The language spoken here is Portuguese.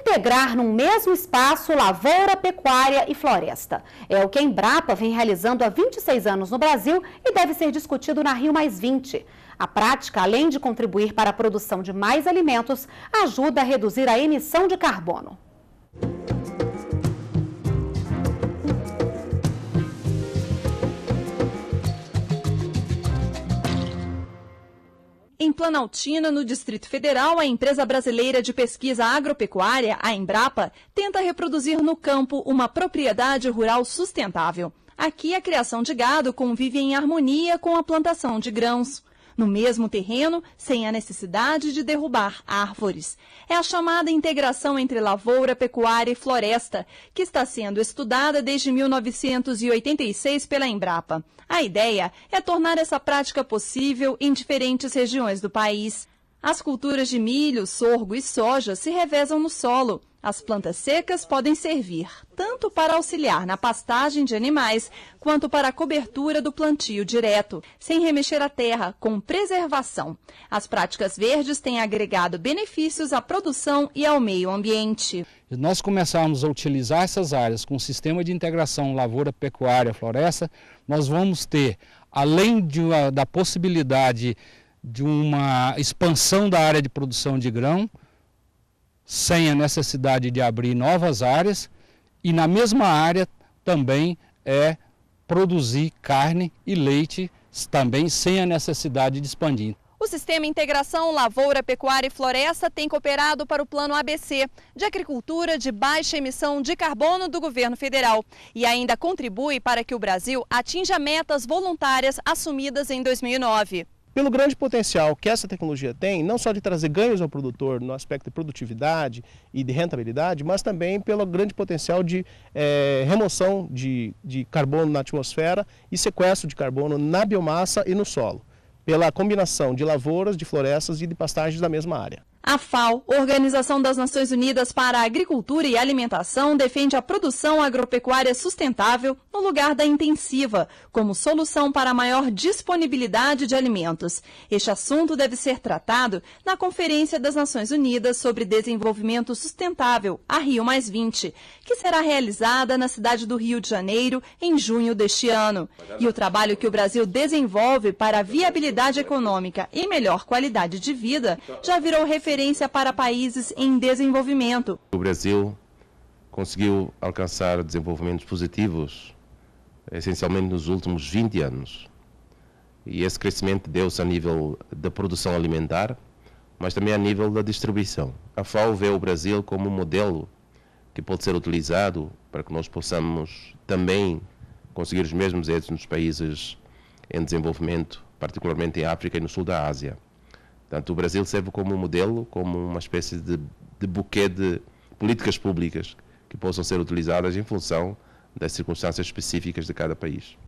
integrar num mesmo espaço lavoura, pecuária e floresta. É o que a Embrapa vem realizando há 26 anos no Brasil e deve ser discutido na Rio A prática, além de contribuir para a produção de mais alimentos, ajuda a reduzir a emissão de carbono. Em Planaltina, no Distrito Federal, a empresa brasileira de pesquisa agropecuária, a Embrapa, tenta reproduzir no campo uma propriedade rural sustentável. Aqui, a criação de gado convive em harmonia com a plantação de grãos no mesmo terreno, sem a necessidade de derrubar árvores. É a chamada integração entre lavoura, pecuária e floresta, que está sendo estudada desde 1986 pela Embrapa. A ideia é tornar essa prática possível em diferentes regiões do país. As culturas de milho, sorgo e soja se revezam no solo. As plantas secas podem servir tanto para auxiliar na pastagem de animais quanto para a cobertura do plantio direto, sem remexer a terra, com preservação. As práticas verdes têm agregado benefícios à produção e ao meio ambiente. Nós começarmos a utilizar essas áreas com o sistema de integração lavoura-pecuária-floresta, nós vamos ter, além de, da possibilidade de uma expansão da área de produção de grão, sem a necessidade de abrir novas áreas, e na mesma área também é produzir carne e leite, também sem a necessidade de expandir. O Sistema Integração Lavoura, Pecuária e Floresta tem cooperado para o Plano ABC de agricultura de baixa emissão de carbono do governo federal e ainda contribui para que o Brasil atinja metas voluntárias assumidas em 2009. Pelo grande potencial que essa tecnologia tem, não só de trazer ganhos ao produtor no aspecto de produtividade e de rentabilidade, mas também pelo grande potencial de é, remoção de, de carbono na atmosfera e sequestro de carbono na biomassa e no solo, pela combinação de lavouras, de florestas e de pastagens da mesma área. A FAO, Organização das Nações Unidas para a Agricultura e Alimentação, defende a produção agropecuária sustentável no lugar da intensiva, como solução para a maior disponibilidade de alimentos. Este assunto deve ser tratado na Conferência das Nações Unidas sobre Desenvolvimento Sustentável, a Rio +20, que será realizada na cidade do Rio de Janeiro em junho deste ano. E o trabalho que o Brasil desenvolve para a viabilidade econômica e melhor qualidade de vida já virou referência referência para países em desenvolvimento. O Brasil conseguiu alcançar desenvolvimentos positivos, essencialmente nos últimos 20 anos. E esse crescimento deu-se a nível da produção alimentar, mas também a nível da distribuição. A FAO vê o Brasil como um modelo que pode ser utilizado para que nós possamos também conseguir os mesmos êxitos nos países em desenvolvimento, particularmente em África e no sul da Ásia. Portanto, o Brasil serve como um modelo, como uma espécie de, de buquê de políticas públicas que possam ser utilizadas em função das circunstâncias específicas de cada país.